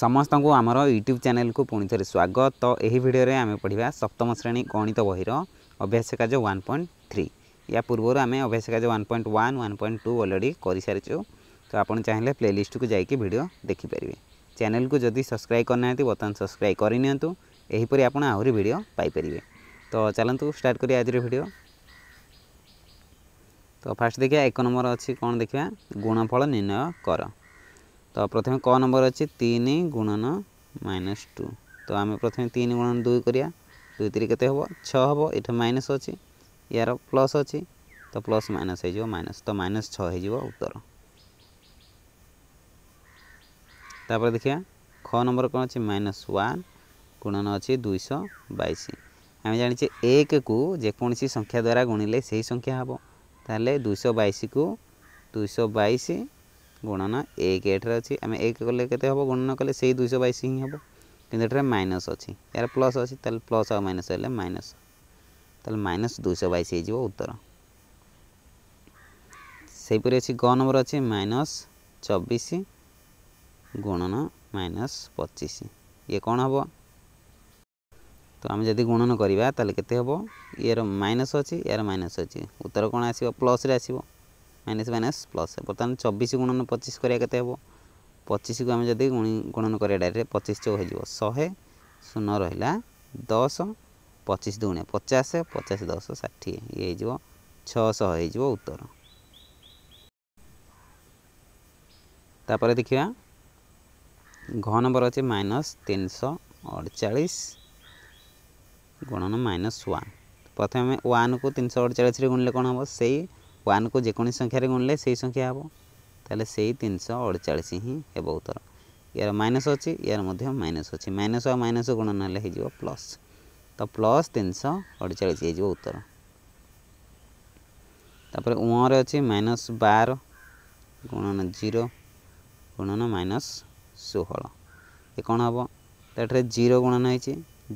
ସମସ୍ତଙ୍କୁ ଆମର ୟୁଟ୍ୟୁବ୍ ଚ୍ୟାନେଲ୍କୁ ପୁଣି ଥରେ ସ୍ୱାଗତ ତ ଏହି ଭିଡ଼ିଓରେ ଆମେ ପଢ଼ିବା ସପ୍ତମ ଶ୍ରେଣୀ ଗଣିତ ବହିର ଅଭ୍ୟାସ କାର୍ଯ୍ୟ ୱାନ୍ ପଏଣ୍ଟ ଥ୍ରୀ ୟା ପୂର୍ବରୁ ଆମେ ଅଭ୍ୟାସ କାର୍ଯ୍ୟ one point one one point two already କରିସାରିଛୁ ତ ଆପଣ ଚାହିଁଲେ ପ୍ଲେଲିଷ୍ଟକୁ ଯାଇକି ଭିଡ଼ିଓ ଦେଖିପାରିବେ ଚ୍ୟାନେଲ୍କୁ ଯଦି ସବସ୍କ୍ରାଇବ୍ କରିନାହାନ୍ତି ବର୍ତ୍ତମାନ ସବସ୍କ୍ରାଇବ୍ କରିନିଅନ୍ତୁ ଏହିପରି ଆପଣ ଆହୁରି ଭିଡ଼ିଓ ପାଇପାରିବେ ତ ଚାଲନ୍ତୁ ଷ୍ଟାର୍ଟ କରିବା ଆଜିର ଭିଡ଼ିଓ ତ ଫାର୍ଷ୍ଟ ଦେଖିବା ଏକ ନମ୍ବର ଅଛି କ'ଣ ଦେଖିବା ଗୁଣଫଳ ନିର୍ଣ୍ଣୟ କର तो प्रथम क नंबर अच्छे तीन गुणन माइनस टू तो आम प्रथम तीन गुणन दुई करा दुई तीन के हम ये माइनस अच्छी यार प्लस अच्छी तो प्लस माइनस हो माइनस तो माइनस छजो उत्तर तापर देखिए ख नंबर कौन अच्छी माइनस वन गुणन अच्छे दुईश बैश आम जाने एक को जेकोसी संख्या द्वारा गुणिले से ही संख्या हम तो दुईश बैश को दुईश बैश ଗୁଣନ ଏକ ଏଠାରେ ଅଛି ଆମେ ଏକ କଲେ କେତେ ହେବ ଗୁଣନ କଲେ ସେଇ ଦୁଇଶହ ବାଇଶ ହିଁ ହେବ କିନ୍ତୁ ଏଠାରେ ମାଇନସ୍ ଅଛି ଏହାର ପ୍ଲସ୍ ଅଛି ତାହେଲେ ପ୍ଲସ୍ ଆଉ ମାଇନସ୍ ହେଲେ ମାଇନସ୍ ତାହେଲେ ମାଇନସ୍ ଦୁଇଶହ ବାଇଶ ହେଇଯିବ ଉତ୍ତର ସେହିପରି ଅଛି ଗ ନମ୍ବର ଅଛି ମାଇନସ୍ ଚବିଶ ଗୁଣନ ମାଇନସ୍ ପଚିଶ ଇଏ କ'ଣ ହେବ ତ ଆମେ ଯଦି ଗୁଣନ କରିବା ତାହେଲେ କେତେ ହେବ ଇଏର ମାଇନସ୍ ଅଛି ଏହାର ମାଇନସ୍ ଅଛି ଉତ୍ତର କ'ଣ ଆସିବ ପ୍ଲସ୍ରେ ଆସିବ মাইনাস মাইনাস প্লস বর্তমান চবিশ গুণন পঁচিশ করা কেতে হব পঁচিশকে আমি যদি গুণন করা ডাইরেক্ট পঁচিশ চৌ হয়ে শহে শূন্য রহিলা দশ পঁচিশ দুগুণে পচাশ পচাশ দশ ষাঠিয়ে ইয়ে হয়ে যাব ছশহ হয়ে যাব উত্তর তাপরে দেখা ঘ নম্বর অছে মাইনস তিনশো অড়চাশ গুণন মাইনস ওয়ান প্রথমে ওয়ানকু তিনশো অড়চাশে গুণলে কম হব সেই वन को जेको संख्यार गुणले से संख्या हम तेल तीन शौ अड़चाश ही हम उत्तर यार माइनस अच्छी यार माइनस अच्छी माइनस आ माइनस गुण ना हो प्लस तो प्लस तीन शौ अड़चाश हो उत्तर तापर उमे अच्छे माइनस बार गुणन जीरो गुणन माइनस षोह ये कौन हम तो जीरो गुणन हो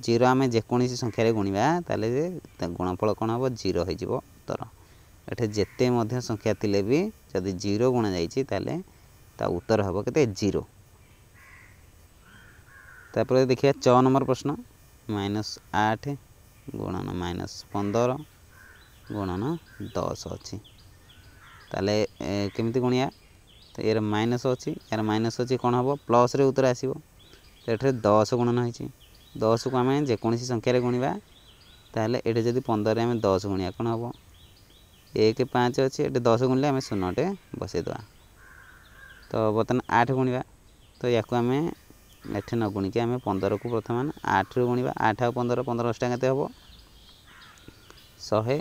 जीरो आम जेको संख्यार गुणवा तेल गुणफल कौन हम जीरो उत्तर ଏଠି ଯେତେ ମଧ୍ୟ ସଂଖ୍ୟା ଥିଲେ ବି ଯଦି ଜିରୋ ଗଣାଯାଇଛି ତାହେଲେ ତା ଉତ୍ତର ହେବ କେତେ ଜିରୋ ତାପରେ ଦେଖିବା ଛ ନମ୍ବର ପ୍ରଶ୍ନ ମାଇନସ୍ ଆଠ ଗୁଣନ ମାଇନସ୍ ପନ୍ଦର ଗୁଣନ ଦଶ ଅଛି ତାହେଲେ କେମିତି ଗୁଣିବା ତ ଏହାର ମାଇନସ୍ ଅଛି ଏହାର ମାଇନସ୍ ଅଛି କ'ଣ ହେବ ପ୍ଲସ୍ରେ ଉତ୍ତର ଆସିବ ତ ଏଠାରେ ଦଶ ଗୁଣନ ହୋଇଛି ଦଶକୁ ଆମେ ଯେକୌଣସି ସଂଖ୍ୟାରେ ଗୁଣିବା ତାହେଲେ ଏଠି ଯଦି ପନ୍ଦରରେ ଆମେ ଦଶ ଗୁଣିବା କ'ଣ ହେବ एक पाँच अच्छे ये दस गुणिले आम शून्यटे बसईद तो बर्तमान आठ गुणवा तो या आम न गुणिकी आम पंदर को प्रथम आठ रु गुणा आठ आ पंदर पंदर अच्छा के हम शहे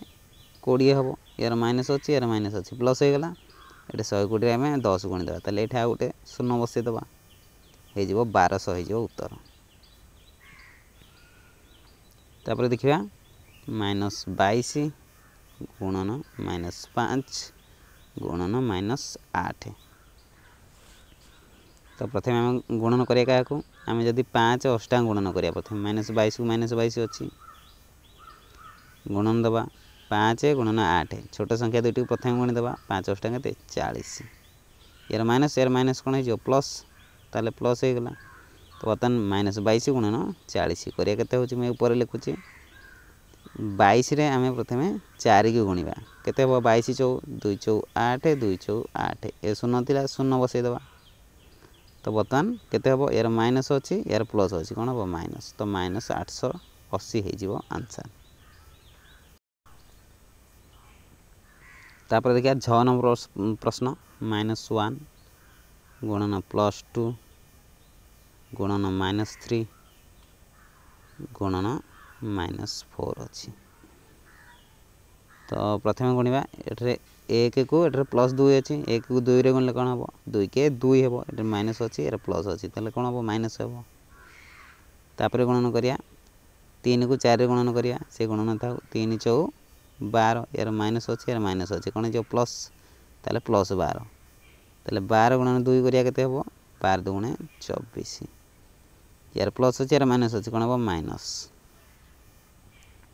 कोड़े हम यार माइनस अच्छी यार माइनस अच्छी प्लस होगा ये शहे कोड़े आम दस गुणीद गोटे शून्य बसईद हो बारश हो उत्तर तापर देखा माइनस बैश गुणन माइनस पाँच गुणन माइनस आठ ତ ପ୍ରଥମେ ଆମେ ଗୁଣନ କରିବା କାହାକୁ ଆମେ ଯଦି ପାଞ୍ଚ ଅଷ୍ଟାଙ୍ଗ ଗୁଣନ କରିବା ପ୍ରଥମେ ମାଇନସ୍ ବାଇଶକୁ ମାଇନସ୍ ବାଇଶ ଅଛି ଗୁଣନ ଦେବା ପାଞ୍ଚ ଗୁଣନ ଆଠ ଛୋଟ ସଂଖ୍ୟା ଦୁଇଟିକୁ ପ୍ରଥମେ ଗୁଣିଦେବା ପାଞ୍ଚ ଅଷ୍ଟାଙ୍ଗ କେତେ ଚାଳିଶ ଏହାର ମାଇନସ୍ ଏହାର ମାଇନସ୍ କ'ଣ ହେଇଯିବ ପ୍ଲସ୍ ତାହେଲେ ପ୍ଲସ୍ ହେଇଗଲା ତ ବର୍ତ୍ତମାନ ମାଇନସ୍ ବାଇଶ ଗୁଣନ ଚାଳିଶ କରିବା କେତେ ହେଉଛି ମୁଁ ଉପରେ ଲେଖୁଛି বাইশে আমি প্রথমে চারিকে গুণবা কেতে হব বাইশ চৌ দুই চৌ আঠ দুই চৌ আঠ এ শূন্য লা শূন্য বসাইদেবা তো বর্তমান কেতে হব এর মাইনস অছি এর প্লস অছি কোণ হব মাইনস তো মাইনস আটশো অশী হয়ে আনসার তাপরে দেখা ছ নম্বর প্রশ্ন মাইনস ওয়ান গুণন প্লস টু গুণন মাইনস থ্রি গুণন ମାଇନସ୍ ଫୋର୍ ଅଛି ତ ପ୍ରଥମେ ଗୁଣିବା ଏଠାରେ ଏକକୁ ଏଠାରେ ପ୍ଲସ୍ ଦୁଇ ଅଛି ଏକକୁ ଦୁଇରେ ଗୁଣିଲେ କ'ଣ ହେବ ଦୁଇକେ ଦୁଇ ହେବ ଏଠାରେ ମାଇନସ୍ ଅଛି ଏଠାରେ ପ୍ଲସ୍ ଅଛି ତାହେଲେ କ'ଣ ହେବ ମାଇନସ୍ ହେବ ତାପରେ ଗୁଣନ କରିବା ତିନିକୁ ଚାରିରେ ଗୁଣନ କରିବା ସେ ଗୁଣନ ଥାଉ ତିନି ଚଉ ବାର ଏହାର ମାଇନସ୍ ଅଛି ଏହାର ମାଇନସ୍ ଅଛି କ'ଣ ହେଇଯିବ ପ୍ଲସ୍ ତାହେଲେ ପ୍ଲସ୍ ବାର ତାହେଲେ ବାର ଗୁଣନ ଦୁଇ କରିବା କେତେ ହେବ ବାର ଦୁଗୁଣେ ଚବିଶ ଏହାର ପ୍ଲସ୍ ଅଛି ଏହାର ମାଇନସ୍ ଅଛି କ'ଣ ହେବ ମାଇନସ୍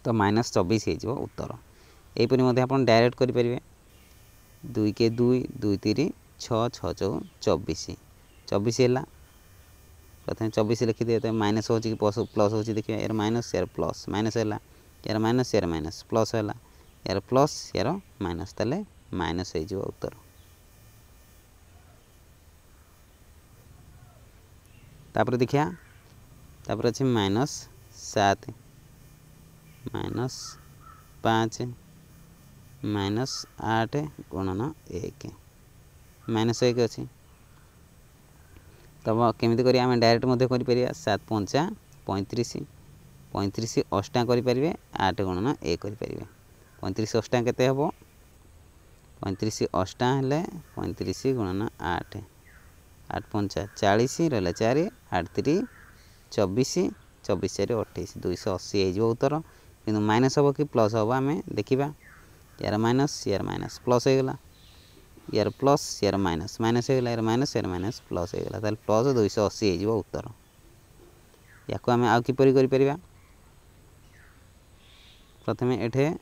তো মাଇନସ୍ ଚବିଶ ହେଇଯିବ ଉତ୍ତର ଏହିପରି ମଧ୍ୟ ଆପଣ ଡାଇରେକ୍ଟ କରିପାରିବେ ଦୁଇ କେ ଦୁଇ ଦୁଇ ତିରି ଛଅ ଛଅ ଚଉ ଚବିଶ ଚବିଶ ହେଲା ପ୍ରଥମେ ଚବିଶ ଲେଖିଦେବେ ତ ମାଇନସ୍ ହେଉଛି କି ପ୍ଲସ୍ ହେଉଛି ଦେଖିବେ ଏହାର ମାଇନସ୍ ଏହାର ପ୍ଲସ୍ ମାଇନସ୍ ହେଲା ଏହାର ମାଇନସ୍ ଏହାର ମାଇନସ୍ ପ୍ଲସ୍ ହେଲା ଏହାର ପ୍ଲସ୍ ଏହାର ମାଇନସ୍ ତାହେଲେ ମାଇନସ୍ ହେଇଯିବ ଉତ୍ତର ତାପରେ ଦେଖିବା ତାପରେ ଅଛି ମାଇନସ୍ ସାତ माइनस पाँच माइनस आठ गुणन एक माइनस एक अच्छी तब केमी कर आम डायरेक्ट करें सात पंचा पैंतीस पैंतीस अष्टा करें आठ गुणन एक करें पैंतीस अष्टा के पैंतीस अष्टा है पैंतीस गुणन आठ आठ पंचा चालीस रहा चार आठ तीन चबीस चबीस चार अठाई दुईश अशी हो उत्तर कि माइनस हम कि प्लस हम आम देखा यार माइनस यार माइनस प्लस होगा यार प्लस यार माइनस माइनस होगा यार माइनस यार माइनस प्लस हो तो प्लस दुई अशी हो उत्तर या को आम आपर कर प्रथम एटे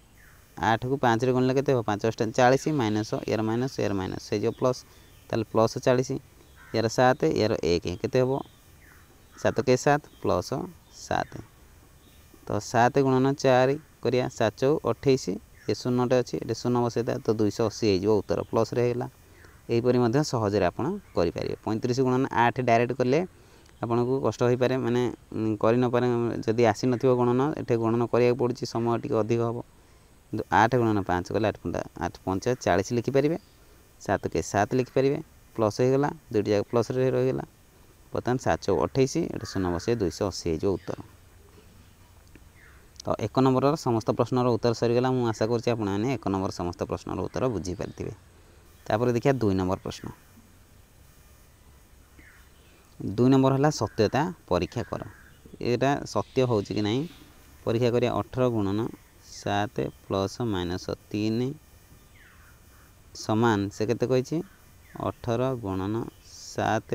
आठ को पाँच रे गणले के पाँच अस्ट चालीस माइनस यार माइनस यार माइनस से जो प्लस तेल प्लस चालीस यार सात यार एक कत सत के सात प्लस सात तो सात गुणन चार कर सात चौ अठाईस ये शून्यटे अच्छे शून्य बस तो दुई अशी हो उत्तर प्लस रहा यहपर सहजे आप पैंतीस गुणन आठ डायरेक्ट कले आप कष्ट मानने कर जदि आसी नुणन एटे गणन कराया पड़ी समय टी अधिक हम आठ गुणन पाँच कले आठ घंटा आठ पंच चालीस लिखिपारे सात के सात लिखिपारे प्लस होगा दुईट जाक प्लस रही बर्तमान सात चौ अठाईस शून्य बस दुई अशी हो उत्तर ତ ଏକ ନମ୍ବରର ସମସ୍ତ ପ୍ରଶ୍ନର ଉତ୍ତର ସରିଗଲା ମୁଁ ଆଶା କରୁଛି ଆପଣମାନେ ଏକ ନମ୍ବର ସମସ୍ତ ପ୍ରଶ୍ନର ଉତ୍ତର ବୁଝିପାରିଥିବେ ତାପରେ ଦେଖିବା ଦୁଇ ନମ୍ବର ପ୍ରଶ୍ନ ଦୁଇ ନମ୍ବର ହେଲା ସତ୍ୟତା ପରୀକ୍ଷା କର ଏଇଟା ସତ୍ୟ ହେଉଛି କି ନାହିଁ ପରୀକ୍ଷା କରିବା ଅଠର ଗୁଣନ ସାତ ପ୍ଲସ୍ ମାଇନସ୍ ତିନି ସମାନ ସେ କେତେ କହିଛି ଅଠର ଗୁଣନ ସାତ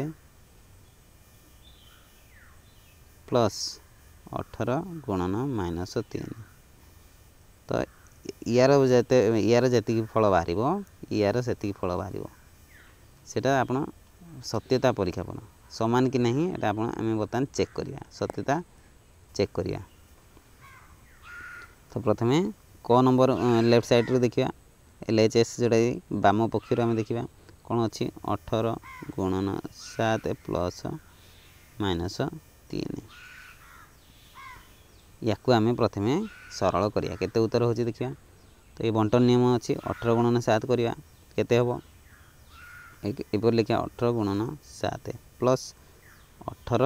ପ୍ଲସ୍ ଅଠର ଗୁଣନ ମାଇନସ୍ ତିନି ତ ଇଆର ଯେତେ ଇଆର ଯେତିକି ଫଳ ବାହାରିବ ଇଆର ସେତିକି ଫଳ ବାହାରିବ ସେଟା ଆପଣ ସତ୍ୟତା ପରୀକ୍ଷାପଣ ସମାନ କି ନାହିଁ ଏଇଟା ଆପଣ ଆମେ ବର୍ତ୍ତମାନ ଚେକ୍ କରିବା ସତ୍ୟତା ଚେକ୍ କରିବା ତ ପ୍ରଥମେ କ ନମ୍ବର ଲେଫ୍ଟ ସାଇଡ଼୍ରୁ ଦେଖିବା ଏଲ୍ ଏଚ୍ ଏସ୍ ଯେଉଁଟା ବାମ ପକ୍ଷରୁ ଆମେ ଦେଖିବା କ'ଣ ଅଛି ଅଠର ଗୁଣନ ସାତ ପ୍ଲସ୍ ମାଇନସ୍ ତିନି ୟାକୁ ଆମେ ପ୍ରଥମେ ସରଳ କରିବା କେତେ ଉତ୍ତର ହେଉଛି ଦେଖିବା ତ ଏ ବଣ୍ଟନ ନିୟମ ଅଛି ଅଠର ଗୁଣନ ସାତ କରିବା କେତେ ହେବ ଏପରି ଲେଖିବା ଅଠର ଗୁଣନ ସାତ ପ୍ଲସ୍ ଅଠର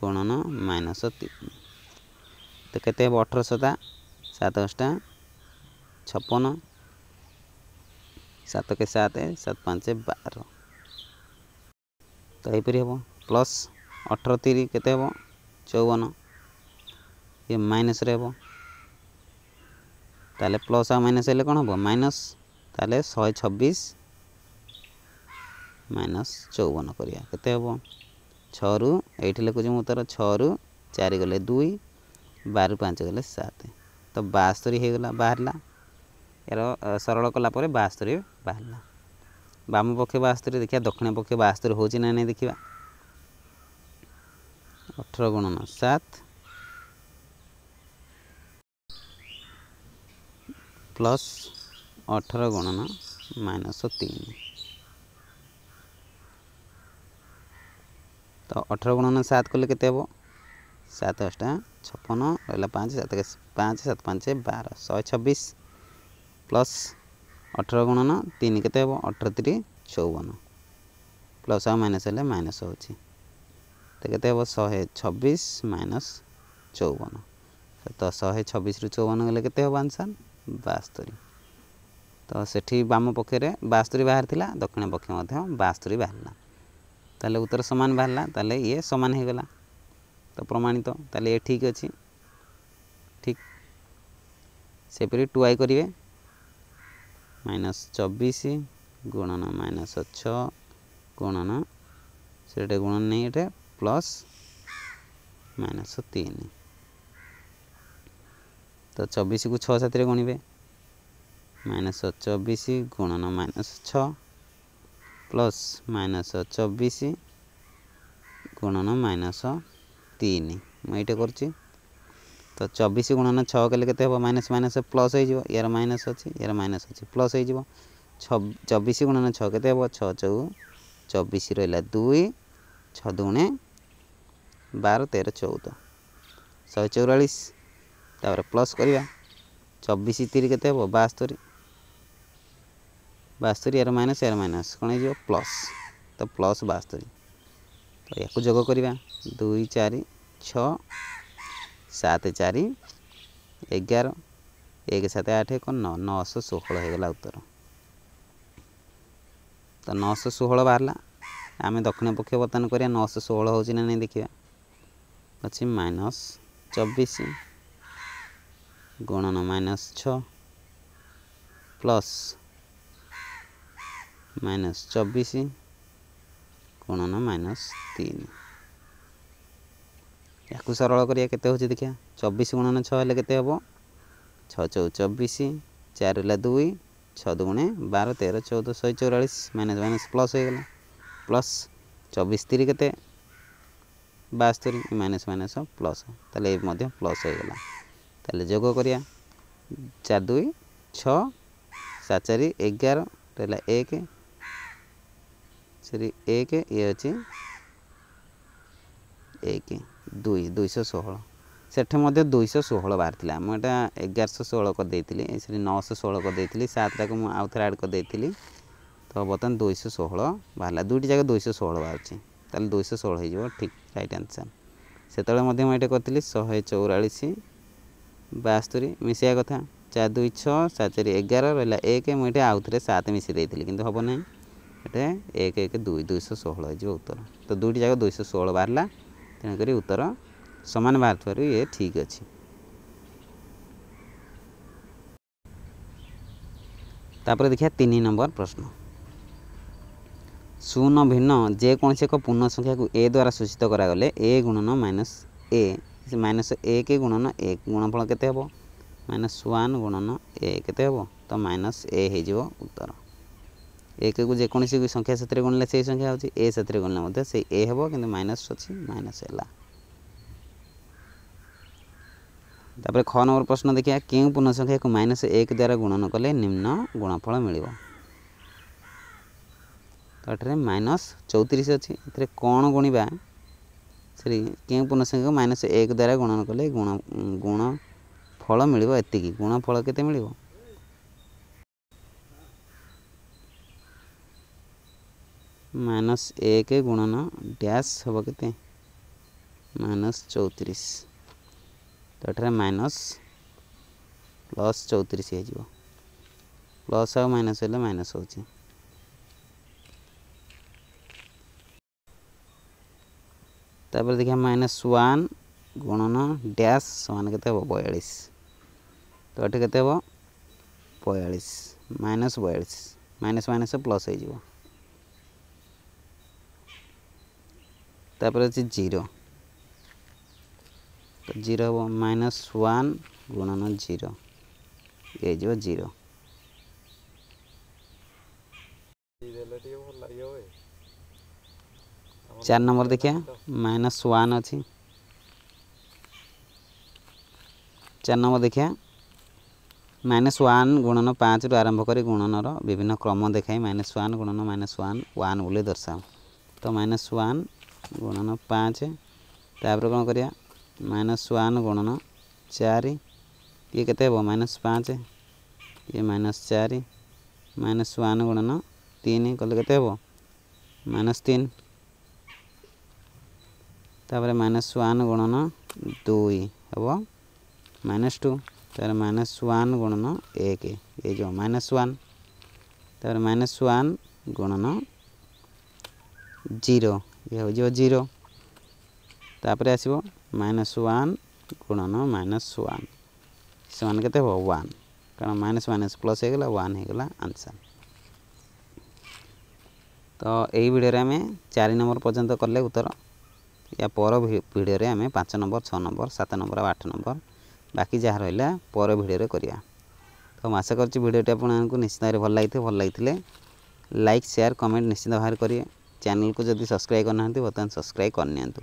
ଗୁଣନ ମାଇନସ୍ ତିନି ତ କେତେ ହେବ ଅଠର ଶତା ସାତ ଅଷ୍ଟା ଛପନ ସାତକେ ସାତ ସାତ ପାଞ୍ଚ ବାର ତ ଏହିପରି ହେବ ପ୍ଲସ୍ ଅଠର ତିରି କେତେ ହେବ ଚଉବନ ଏ ମାଇନସ୍ରେ ହେବ ତାହେଲେ ପ୍ଲସ୍ ଆଉ ମାଇନସ୍ ହେଲେ କ'ଣ ହେବ ମାଇନସ୍ ତାହେଲେ ଶହେ ଛବିଶ ମାଇନସ୍ ଚଉବନ କରିବା କେତେ ହେବ ଛଅରୁ ଏଇଠି ଲେଖୁଛି ମୁଁ ତା'ର ଛଅରୁ ଚାରି ଗଲେ ଦୁଇ ବାରରୁ ପାଞ୍ଚ ଗଲେ ସାତ ତ ବାସ୍ତରୀ ହେଇଗଲା ବାହାରିଲା ଏହାର ସରଳ କଲା ପରେ ବାସ୍ତରୀ ବାହାରିଲା ବାମ ପକ୍ଷ ବାସ୍ତରୀ ଦେଖିବା ଦକ୍ଷିଣ ପକ୍ଷ ବାସ୍ତରୀ ହେଉଛି ନା ନାହିଁ ଦେଖିବା ଅଠର ଗୁଣନ ସାତ प्लस अठर गणना माइनस तीन तो अठर गणना सात कले के सात अठा छपन रहा पाँच सात पाँच सात पाँच बार शहे छब्बीस प्लस अठर गणना तीन के अठर तीन चौवन प्लस आ माइनस है माइनस हो तो के शहे छब्बीस माइनस चौवन तो शहे छब्बीस चौवन गले के आंसर ବାସ୍ତରୀ ତ ସେଠି ବାମ ପକ୍ଷରେ ବାସ୍ତରୀ ବାହାରିଥିଲା ଦକ୍ଷିଣ ପକ୍ଷ ମଧ୍ୟ ବାସ୍ତରୀ ବାହାରିଲା ତାହେଲେ ଉତ୍ତର ସମାନ ବାହାରିଲା ତାହେଲେ ଇଏ ସମାନ ହେଇଗଲା ତ ପ୍ରମାଣିତ ତାହେଲେ ଇଏ ଠିକ୍ ଅଛି ଠିକ୍ ସେପରି ଟୁ ଆଇ କରିବେ ମାଇନସ୍ ଚବିଶ ଗୁଣନ ମାଇନସ୍ ଛଅ ଗୁଣନ ସେଇଟା ଗୁଣନ ନେଇ ଏଇଟା ପ୍ଲସ୍ ମାଇନସ୍ ତିନି तो चौबीस को छः सात माइनस चौबीस गुणन माइनस छ प्लस माइनस चौबीस गुणन माइनस तीन मुझे कर तो चौबीस गुणन छः के माइनस माइनस प्लस हो यार माइनस अच्छी यार माइनस अच्छी प्लस हो चौबीस गुणन छत छः चौ चौबीस रहा दुई छः बार तेर चौद शहे चौरास ତାପରେ ପ୍ଲସ୍ କରିବା ଚବିଶ ତିରି କେତେ ହେବ ବାସ୍ତରୀ ବାସ୍ତରୀ ଏହାର ମାଇନସ୍ ଏହାର ମାଇନସ୍ କ'ଣ ହେଇଯିବ ପ୍ଲସ୍ ତ ପ୍ଲସ୍ ବାସ୍ତରୀ ତ ୟାକୁ ଯୋଗ କରିବା ଦୁଇ ଚାରି ଛଅ ସାତ ଚାରି ଏଗାର ଏକ ସାତ ଆଠ ଏକ ନଅ ନଅଶହ ଷୋହଳ ହେଇଗଲା ଉତ୍ତର ତ ନଅଶହ ଷୋହଳ ବାହାରିଲା ଆମେ ଦକ୍ଷିଣ ପକ୍ଷ ବର୍ତ୍ତମାନ କରିବା ନଅଶହ ଷୋହଳ ହେଉଛି ନା ନାହିଁ ଦେଖିବା ଅଛି ମାଇନସ୍ ଚବିଶ ગુણ્યાનો માઇનસ છ પ્લસ માઇનસ ચોવીસ ગુણ્યાનો માઇનસ ତିନି ୟାକୁ ସରଳ କରିବା କେତେ ହେଉଛି ଦେଖିବା ଚବିଶ ଗୁଣନ ଛଅ ହେଲେ କେତେ ହେବ ଛଅ ଚଉ ଚବିଶ ଚାରି ହେଲା ଦୁଇ ଛଅ ଦୁଗୁଣେ ବାର ତେର ଚଉଦ ଶହେ ଚଉରାଳିଶ ମାଇନସ୍ ମାଇନସ୍ ପ୍ଲସ୍ ହୋଇଗଲା ପ୍ଲସ୍ ଚବିଶ ତିରି କେତେ ବାସ୍ତରି ମାଇନସ୍ ମାଇନସ୍ ପ୍ଲସ୍ ତାହେଲେ ଏ ମଧ୍ୟ ପ୍ଲସ୍ ହୋଇଗଲା ତାହେଲେ ଯୋଗ କରିବା ଚାରି ଦୁଇ ଛଅ ସାତ ଚାରି ଏଗାର ରହିଲା ଏକ ସରି ଏକ ଇଏ ଅଛି ଏକ ଦୁଇ ଦୁଇଶହ ଷୋହଳ ସେଠି ମଧ୍ୟ ଦୁଇଶହ ଷୋହଳ ବାହାରିଥିଲା ମୁଁ ଏଇଟା ଏଗାରଶହ ଷୋହଳ କରିଦେଇଥିଲି ସେଠି ନଅଶହ ଷୋହଳ କରିଦେଇଥିଲି ସାତଟାକୁ ମୁଁ ଆଉ ଥରେ ଆଡ଼୍ କରିଦେଇଥିଲି ତ ବର୍ତ୍ତମାନ ଦୁଇଶହ ଷୋହଳ ବାହାରିଲା ଦୁଇଟି ଯାକ ଦୁଇଶହ ଷୋହଳ ବାହାରୁଛି ତାହେଲେ ଦୁଇଶହ ଷୋହଳ ହେଇଯିବ ଠିକ୍ ରାଇଟ୍ ଆନ୍ସର୍ ସେତେବେଳେ ମଧ୍ୟ ମୁଁ ଏଇଟା କରିଥିଲି ଶହେ ଚଉରାଳିଶ ବାସ୍ତରି ମିଶିବା କଥା ଚାରି ଦୁଇ ଛଅ ସାତ ଚାରି ଏଗାର ରହିଲା ଏକ ମୁଁ ଏଠି ଆଉଥରେ ସାତ ମିଶି ଦେଇଥିଲି କିନ୍ତୁ ହେବ ନାହିଁ ଏଠି ଏକ ଏକ ଦୁଇ ଦୁଇଶହ ଷୋହଳ ହେଇଯିବ ଉତ୍ତର ତ ଦୁଇଟି ଯାକ ଦୁଇଶହ ଷୋହଳ ବାହାରିଲା ତେଣୁକରି ଉତ୍ତର ସମାନ ବାହାରୁଥିବାରୁ ଇଏ ଠିକ୍ ଅଛି ତାପରେ ଦେଖିବା ତିନି ନମ୍ବର ପ୍ରଶ୍ନ ଶୂନ ଭିନ୍ନ ଯେକୌଣସି ଏକ ପୂର୍ଣ୍ଣ ସଂଖ୍ୟାକୁ ଏ ଦ୍ୱାରା ସୂଚିତ କରାଗଲେ ଏ ଗୁଣନ ମାଇନସ୍ ଏ ସେ ମାଇନସ୍ ଏକ ଗୁଣନ ଏକ ଗୁଣଫଳ କେତେ ହେବ ମାଇନସ୍ ୱାନ୍ ଗୁଣନ ଏ କେତେ ହେବ ତ ମାଇନସ୍ ଏ ହେଇଯିବ ଉତ୍ତର ଏକକୁ ଯେକୌଣସି ସଂଖ୍ୟା ସେଥିରେ ଗୁଣିଲେ ସେଇ ସଂଖ୍ୟା ହେଉଛି ଏ ସେଥିରେ ଗୁଣିଲେ ମଧ୍ୟ ସେଇ ଏ ହେବ କିନ୍ତୁ ମାଇନସ୍ ଅଛି ମାଇନସ୍ ହେଲା ତାପରେ ଖ ନମ୍ବର ପ୍ରଶ୍ନ ଦେଖିବା କେଉଁ ପୂର୍ଣ୍ଣ ସଂଖ୍ୟାକୁ ମାଇନସ୍ ଏକ ଦ୍ୱାରା ଗୁଣନ କଲେ ନିମ୍ନ ଗୁଣଫଳ ମିଳିବ ତ ଏଠାରେ ମାଇନସ୍ ଚଉତିରିଶ ଅଛି ଏଥିରେ କ'ଣ ଗୁଣିବା ସରି କେଉଁ ପୂର୍ଣ୍ଣ ସଂଖ୍ୟାକୁ ମାଇନସ୍ ଏକ ଦ୍ୱାରା ଗୁଣନ କଲେ ଗୁଣ ଗୁଣ ଫଳ ମିଳିବ ଏତିକି ଗୁଣ ଫଳ କେତେ ମିଳିବ ମାଇନସ୍ ଏକ ଗୁଣନ ଡ୍ୟାସ୍ ହେବ କେତେ ମାଇନସ୍ ଚଉତିରିଶ ତ ଏଠାରେ ମାଇନସ୍ ପ୍ଲସ୍ ଚଉତିରିଶ ହେଇଯିବ ପ୍ଲସ୍ ଆଉ ମାଇନସ୍ ହେଲେ ମାଇନସ୍ ହେଉଛି तापर देखिए माइनस वन गुणन डैश सामान के बयालीस तो ये के बयालीस माइनस बयालीस माइनस माइनस प्लस हो जीरो तो जीरो हम माइनस वन गुणन जीरो जीरो जीरो जीरो चार नंबर देखिए माइनस वन अच्छी चार नंबर देखिए माइनस वन गुणन पाँच रु आरंभ कर गुणन विभिन्न क्रम देखाई माइनस वन गुणन माइनस वन वन बोले दर्शाओ तो माइनस वन गुणन पाँच तापर कौन कर माइनस वन गुणन चार ये के माइनस पाँच ये माइनस चार माइनस वन गुणन तीन कले के माइनस तीन तापर माइनस वन गुणन दुई हम माइनस टू तर माइनस वन गुणन एक e, ये जो माइनस वन तर माइनस वन गुणन जीरो ये हो जीरो तापर आस माइनस वन गुणन माइनस वन सामान के वन कारण माइनस माइनस प्लस होगा वन हो आंसर तो यही भिडियो आम चारि नंबर पर्यटन कले उत्तर ୟା ପର ଭିଡ଼ିଓରେ ଆମେ ପାଞ୍ଚ ନମ୍ବର ଛଅ ନମ୍ବର ସାତ ନମ୍ବର ଆଉ ଆଠ ନମ୍ବର ବାକି ଯାହା ରହିଲା ପର ଭିଡ଼ିଓରେ କରିବା ତ ମୁଁ ଆଶା କରୁଛି ଭିଡ଼ିଓଟି ଆପଣଙ୍କୁ ନିଶ୍ଚିତ ଭାବରେ ଭଲ ଲାଗିଥିବ ଭଲ ଲାଗିଥିଲେ ଲାଇକ୍ ସେୟାର କମେଣ୍ଟ ନିଶ୍ଚିତ ଭାବରେ କରିବେ ଚ୍ୟାନେଲକୁ ଯଦି ସବସ୍କ୍ରାଇବ୍ କରିନାହାନ୍ତି ବର୍ତ୍ତମାନ ସବସ୍କ୍ରାଇବ୍ କରିନିଅନ୍ତୁ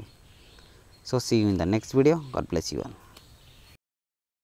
so see you in the next video God bless you all